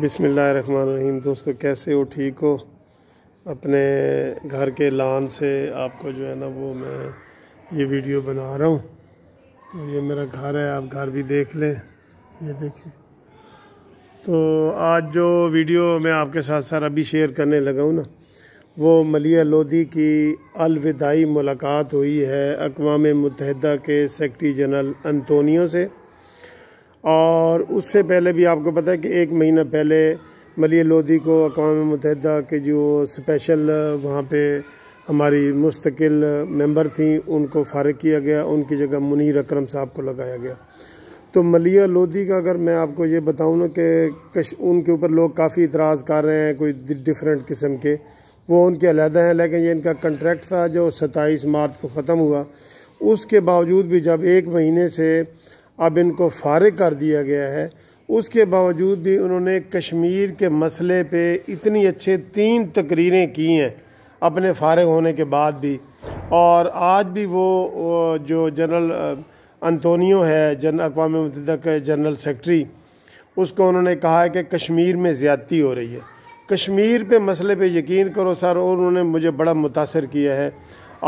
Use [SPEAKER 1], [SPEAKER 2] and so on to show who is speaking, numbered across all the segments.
[SPEAKER 1] بسم اللہ الرحمن الرحیم دوستو کیسے ہو ٹھیک ہو اپنے گھر کے لان سے آپ کو جو ہے نا وہ میں یہ ویڈیو بنا رہا ہوں تو یہ میرا گھر ہے آپ گھر بھی دیکھ لیں یہ دیکھیں تو آج جو ویڈیو میں آپ کے ساتھ ساتھ ابھی شیئر کرنے لگا ہوں نا وہ ملیہ لودھی کی الوداعی ملاقات ہوئی ہے اقوام متحدہ کے سیکٹری جنرل انتونیو سے اور اس سے پہلے بھی آپ کو پتا ہے کہ ایک مہینہ پہلے ملیہ لودھی کو اقوام متحدہ کے جو اسپیشل وہاں پہ ہماری مستقل ممبر تھیں ان کو فارغ کیا گیا ان کی جگہ منیر اکرم صاحب کو لگایا گیا تو ملیہ لودھی کا اگر میں آپ کو یہ بتاؤں نا کہ ان کے اوپر لوگ کافی اعتراض کر رہے ہیں کوئی ڈیفرنٹ قسم کے وہ ان کے علیحدہ ہیں لیکن یہ ان کا کنٹریکٹ تھا جو ستائیس مارچ کو ختم ہوا اس کے باوجود بھی جب ایک مہینے سے اب ان کو فارغ کر دیا گیا ہے اس کے باوجود بھی انہوں نے کشمیر کے مسئلے پہ اتنی اچھے تین تقریریں کی ہیں اپنے فارغ ہونے کے بعد بھی اور آج بھی وہ جو جنرل انتونیو ہے جن اقوام متحدہ کے جنرل سیکٹری اس کو انہوں نے کہا ہے کہ کشمیر میں زیادتی ہو رہی ہے کشمیر پہ مسئلے پہ یقین کرو سر انہوں نے مجھے بڑا متاثر کیا ہے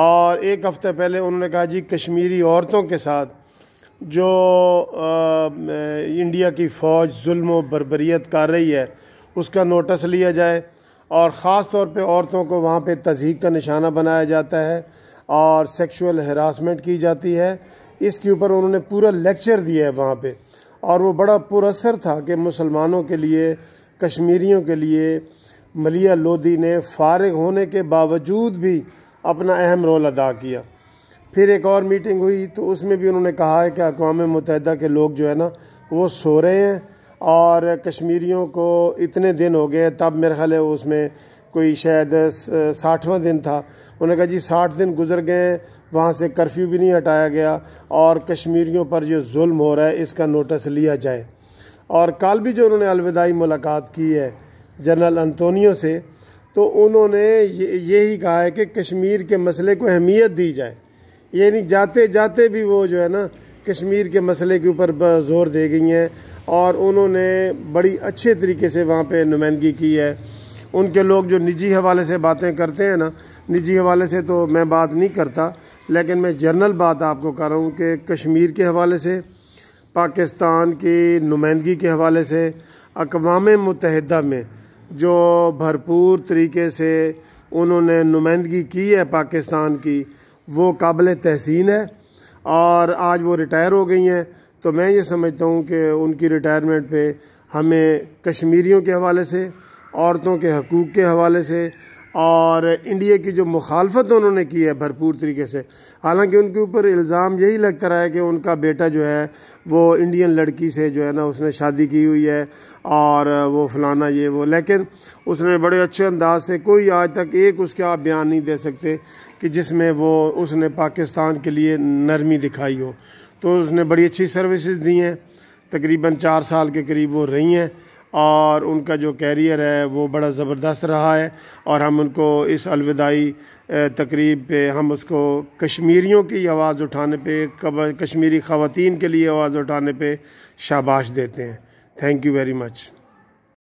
[SPEAKER 1] اور ایک ہفتہ پہلے انہوں نے کہا جی کشمیری عورتوں کے ساتھ جو انڈیا کی فوج ظلم و بربریت کر رہی ہے اس کا نوٹس لیا جائے اور خاص طور پہ عورتوں کو وہاں پہ تزیق کا نشانہ بنایا جاتا ہے اور سیکشول ہراسمنٹ کی جاتی ہے اس کے اوپر انہوں نے پورا لیکچر دیا ہے وہاں پہ اور وہ بڑا پر اثر تھا کہ مسلمانوں کے لیے کشمیریوں کے لیے ملیہ لودھی نے فارغ ہونے کے باوجود بھی اپنا اہم رول ادا کیا پھر ایک اور میٹنگ ہوئی تو اس میں بھی انہوں نے کہا ہے کہ اقوام متحدہ کے لوگ جو ہے نا وہ سو رہے ہیں اور کشمیریوں کو اتنے دن ہو گئے تب میرے خیال ہے اس میں کوئی شاید ساٹھواں دن تھا انہوں نے کہا جی ساٹھ دن گزر گئے وہاں سے کرفیو بھی نہیں ہٹایا گیا اور کشمیریوں پر جو ظلم ہو رہا ہے اس کا نوٹس لیا جائے اور کل بھی جو انہوں نے الوداعی ملاقات کی ہے جنرل انتونیو سے تو انہوں نے یہی کہا ہے کہ کشمیر کے مسئلے کو اہمیت دی جائے یعنی جاتے جاتے بھی وہ جو ہے نا کشمیر کے مسئلے کے اوپر زور دے گئی ہیں اور انہوں نے بڑی اچھے طریقے سے وہاں پہ نمائندگی کی ہے ان کے لوگ جو نجی حوالے سے باتیں کرتے ہیں نا نجی حوالے سے تو میں بات نہیں کرتا لیکن میں جنرل بات آپ کو کر رہا ہوں کہ کشمیر کے حوالے سے پاکستان کی نمائندگی کے حوالے سے اقوام متحدہ میں جو بھرپور طریقے سے انہوں نے نمائندگی کی ہے پاکستان کی وہ قابل تحسین ہے اور آج وہ ریٹائر ہو گئی ہیں تو میں یہ سمجھتا ہوں کہ ان کی ریٹائرمنٹ پہ ہمیں کشمیریوں کے حوالے سے عورتوں کے حقوق کے حوالے سے اور انڈیا کی جو مخالفت انہوں نے کی ہے بھرپور طریقے سے حالانکہ ان کے اوپر الزام یہی لگتا رہا ہے کہ ان کا بیٹا جو ہے وہ انڈین لڑکی سے جو ہے نا اس نے شادی کی ہوئی ہے اور وہ فلانا یہ وہ لیکن اس نے بڑے اچھے انداز سے کوئی آج تک ایک اس کا آپ بیان نہیں دے سکتے کہ جس میں وہ اس نے پاکستان کے لیے نرمی دکھائی ہو تو اس نے بڑی اچھی سروسز دی ہیں تقریباً چار سال کے قریب وہ رہی ہیں اور ان کا جو کیریئر ہے وہ بڑا زبردست رہا ہے اور ہم ان کو اس الوداعی تقریب پہ ہم اس کو کشمیریوں کی آواز اٹھانے پہ کشمیری خواتین کے لیے آواز اٹھانے پہ شاباش دیتے ہیں تھینک یو ویری مچ